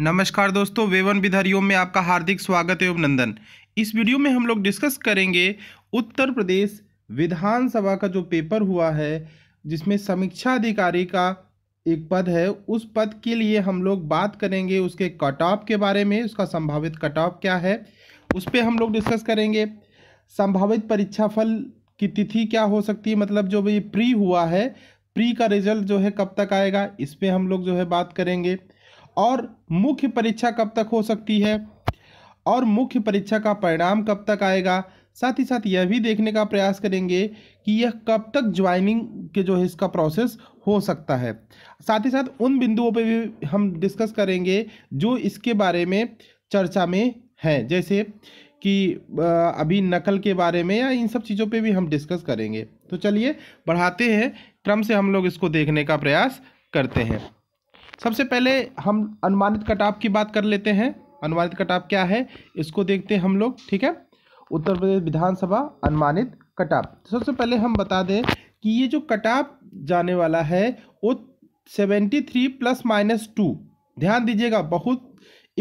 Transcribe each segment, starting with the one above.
नमस्कार दोस्तों वेवन विधारियों में आपका हार्दिक स्वागत है अभिनंदन इस वीडियो में हम लोग डिस्कस करेंगे उत्तर प्रदेश विधानसभा का जो पेपर हुआ है जिसमें समीक्षा अधिकारी का एक पद है उस पद के लिए हम लोग बात करेंगे उसके कट ऑफ के बारे में उसका संभावित कट ऑफ क्या है उस पर हम लोग डिस्कस करेंगे संभावित परीक्षाफल की तिथि क्या हो सकती है मतलब जो भी प्री हुआ है प्री का रिजल्ट जो है कब तक आएगा इस पर हम लोग जो है बात करेंगे और मुख्य परीक्षा कब तक हो सकती है और मुख्य परीक्षा का परिणाम कब तक आएगा साथ ही साथ यह भी देखने का प्रयास करेंगे कि यह कब तक ज्वाइनिंग के जो है इसका प्रोसेस हो सकता है साथ ही साथ उन बिंदुओं पर भी हम डिस्कस करेंगे जो इसके बारे में चर्चा में हैं जैसे कि अभी नकल के बारे में या इन सब चीज़ों पे भी हम डिस्कस करेंगे तो चलिए बढ़ाते हैं क्रम से हम लोग इसको देखने का प्रयास करते हैं सबसे पहले हम अनुमानित कटाप की बात कर लेते हैं अनुमानित कटाप क्या है इसको देखते हैं हम लोग ठीक है उत्तर प्रदेश विधानसभा अनुमानित कटाप सबसे पहले हम बता दें कि ये जो कटाप जाने वाला है वो seventy three plus minus two ध्यान दीजिएगा बहुत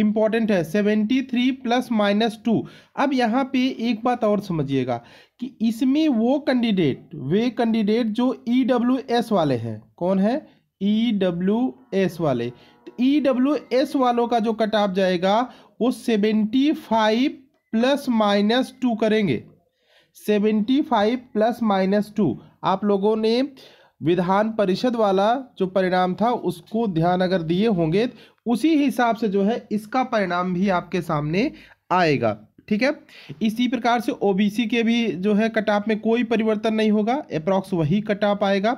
इम्पॉर्टेंट है seventy three plus minus two अब यहाँ पे एक बात और समझिएगा कि इसमें वो कैंडिडेट वे कैंडिडेट जो ई डब्ल्यू एस वाले हैं कौन है ई डब्ल्यू एस वाले तो ई डब्ल्यू एस वालों का जो कट ऑफ जाएगा वो seventy five plus minus two करेंगे seventy five plus minus two आप लोगों ने विधान परिषद वाला जो परिणाम था उसको ध्यान अगर दिए होंगे उसी हिसाब से जो है इसका परिणाम भी आपके सामने आएगा ठीक है इसी प्रकार से ओबीसी के भी जो है कटाप में कोई परिवर्तन नहीं होगा अप्रॉक्स वही कटाप आएगा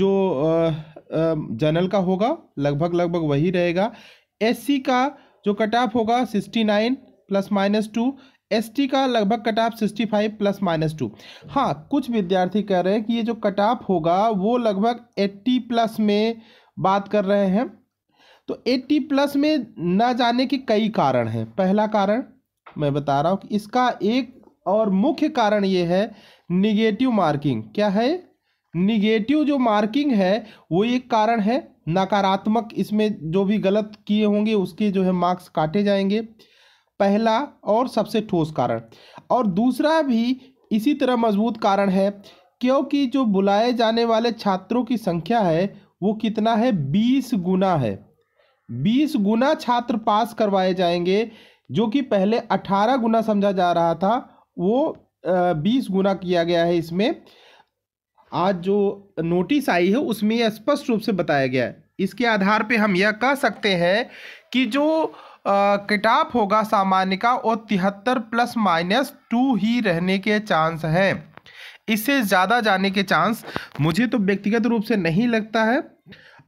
जो आ, जनरल का होगा लगभग लगभग वही रहेगा एससी का जो कट ऑफ होगा sixty nine plus minus two ST का लगभग cut off sixty five plus minus two हाँ कुछ विद्यार्थी कह रहे हैं कि ये जो कट ऑफ होगा वो लगभग एट्टी प्लस में बात कर रहे हैं तो एट्टी प्लस में ना जाने के कई कारण हैं पहला कारण मैं बता रहा हूँ कि इसका एक और मुख्य कारण ये है निगेटिव मार्किंग क्या है निगेटिव जो मार्किंग है वो एक कारण है नकारात्मक इसमें जो भी गलत किए होंगे उसके जो है मार्क्स काटे जाएंगे पहला और सबसे ठोस कारण और दूसरा भी इसी तरह मजबूत कारण है क्योंकि जो बुलाए जाने वाले छात्रों की संख्या है वो कितना है बीस गुना है बीस गुना छात्र पास करवाए जाएंगे जो कि पहले अठारह गुना समझा जा रहा था वो बीस गुना किया गया है इसमें आज जो नोटिस आई है उसमें यह स्पष्ट रूप से बताया गया है इसके आधार पे हम यह कह सकते हैं कि जो कटाप होगा सामान्य का वो तिहत्तर प्लस माइनस टू ही रहने के चांस हैं इससे ज़्यादा जाने के चांस मुझे तो व्यक्तिगत रूप से नहीं लगता है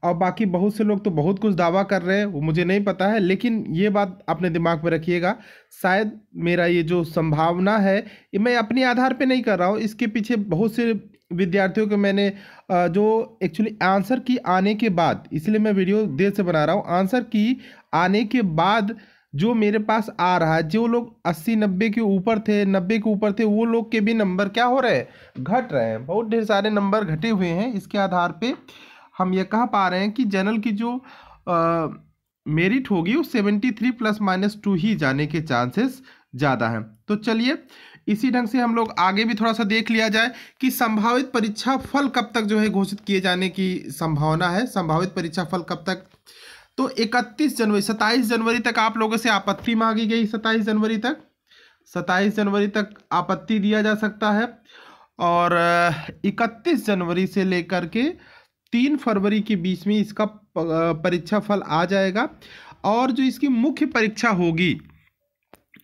और बाकी बहुत से लोग तो बहुत कुछ दावा कर रहे हैं वो मुझे नहीं पता है लेकिन ये बात अपने दिमाग में रखिएगा शायद मेरा ये जो संभावना है ये मैं अपने आधार पे नहीं कर रहा हूँ इसके पीछे बहुत से विद्यार्थियों के मैंने जो एक्चुअली आंसर की आने के बाद इसलिए मैं वीडियो देर से बना रहा हूँ आंसर की आने के बाद जो मेरे पास आ रहा है जो लोग अस्सी नब्बे के ऊपर थे नब्बे के ऊपर थे वो लोग के भी नंबर क्या हो रहे हैं घट रहे हैं बहुत ढेर सारे नंबर घटे हुए हैं इसके आधार पे हम ये कह पा रहे हैं कि जनरल की जो आ, मेरिट होगी वो seventy three plus minus two ही जाने के चांसेस ज़्यादा हैं तो चलिए इसी ढंग से हम लोग आगे भी थोड़ा सा देख लिया जाए कि संभावित परीक्षा फल कब तक जो है घोषित किए जाने की संभावना है संभावित परीक्षा फल कब तक तो 31 जनवरी 27 जनवरी तक आप लोगों से आपत्ति मांगी गई 27 जनवरी तक 27 जनवरी तक आपत्ति दिया जा सकता है और 31 जनवरी से लेकर के तीन फरवरी के बीच में इसका परीक्षा फल आ जाएगा और जो इसकी मुख्य परीक्षा होगी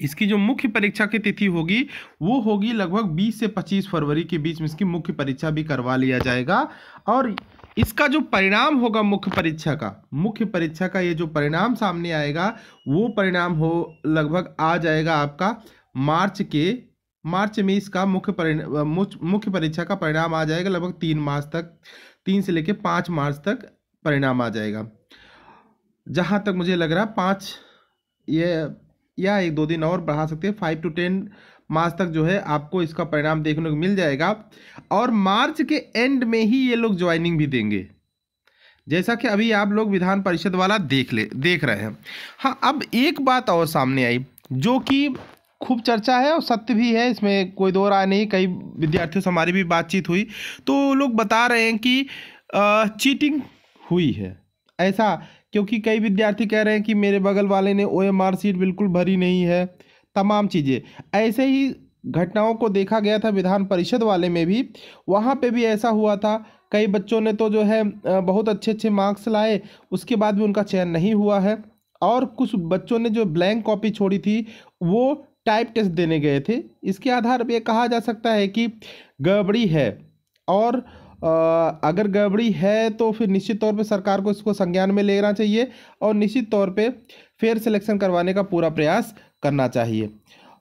इसकी जो मुख्य परीक्षा की तिथि होगी वो होगी लगभग 20 से 25 फरवरी के बीच में इसकी मुख्य परीक्षा भी करवा लिया जाएगा और इसका जो परिणाम होगा मुख्य परीक्षा का मुख्य परीक्षा का ये जो परिणाम सामने आएगा वो परिणाम हो लगभग आ जाएगा आपका मार्च के मार्च में इसका मुख्य मुख्य परीक्षा का परिणाम आ जाएगा लगभग तीन मार्च तक तीन से लेकर पाँच मार्च तक परिणाम आ जाएगा जहाँ तक मुझे लग रहा पाँच ये या एक दो दिन और बढ़ा सकते हैं फाइव टू टेन मार्च तक जो है आपको इसका परिणाम देखने को मिल जाएगा और मार्च के एंड में ही ये लोग ज्वाइनिंग भी देंगे जैसा कि अभी आप लोग विधान परिषद वाला देख ले देख रहे हैं हाँ अब एक बात और सामने आई जो कि खूब चर्चा है और सत्य भी है इसमें कोई दो राय नहीं कई विद्यार्थियों से हमारी भी बातचीत हुई तो लोग बता रहे हैं कि चीटिंग हुई है ऐसा क्योंकि कई विद्यार्थी कह रहे हैं कि मेरे बगल वाले ने ओ एम आर सीट बिल्कुल भरी नहीं है तमाम चीज़ें ऐसे ही घटनाओं को देखा गया था विधान परिषद वाले में भी वहाँ पे भी ऐसा हुआ था कई बच्चों ने तो जो है बहुत अच्छे अच्छे मार्क्स लाए उसके बाद भी उनका चयन नहीं हुआ है और कुछ बच्चों ने जो ब्लैंक कॉपी छोड़ी थी वो टाइप टेस्ट देने गए थे इसके आधार पर कहा जा सकता है कि गड़बड़ी है और अगर गड़बड़ी है तो फिर निश्चित तौर पे सरकार को इसको संज्ञान में लेना चाहिए और निश्चित तौर पे फेयर सिलेक्शन करवाने का पूरा प्रयास करना चाहिए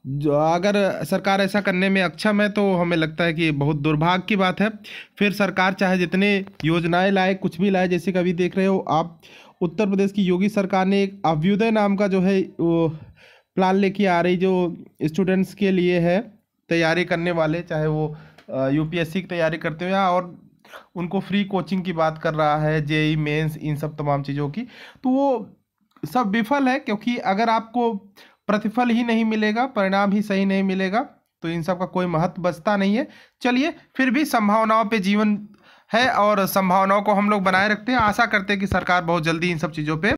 जो अगर सरकार ऐसा करने में अक्षम है तो हमें लगता है कि बहुत दुर्भाग्य की बात है फिर सरकार चाहे जितने योजनाएं लाए कुछ भी लाए जैसे कभी देख रहे हो आप उत्तर प्रदेश की योगी सरकार ने एक अभ्युदय नाम का जो है वो प्लान लेके आ रही जो स्टूडेंट्स के लिए है तैयारी करने वाले चाहे वो यूपीएससी की तैयारी करते हो या और उनको फ्री कोचिंग की बात कर रहा है जेई मेंस e, इन सब तमाम चीज़ों की तो वो सब विफल है क्योंकि अगर आपको प्रतिफल ही नहीं मिलेगा परिणाम ही सही नहीं मिलेगा तो इन सब का कोई महत्व बचता नहीं है चलिए फिर भी संभावनाओं पे जीवन है और संभावनाओं को हम लोग बनाए रखते हैं आशा करते हैं कि सरकार बहुत जल्दी इन सब चीज़ों पे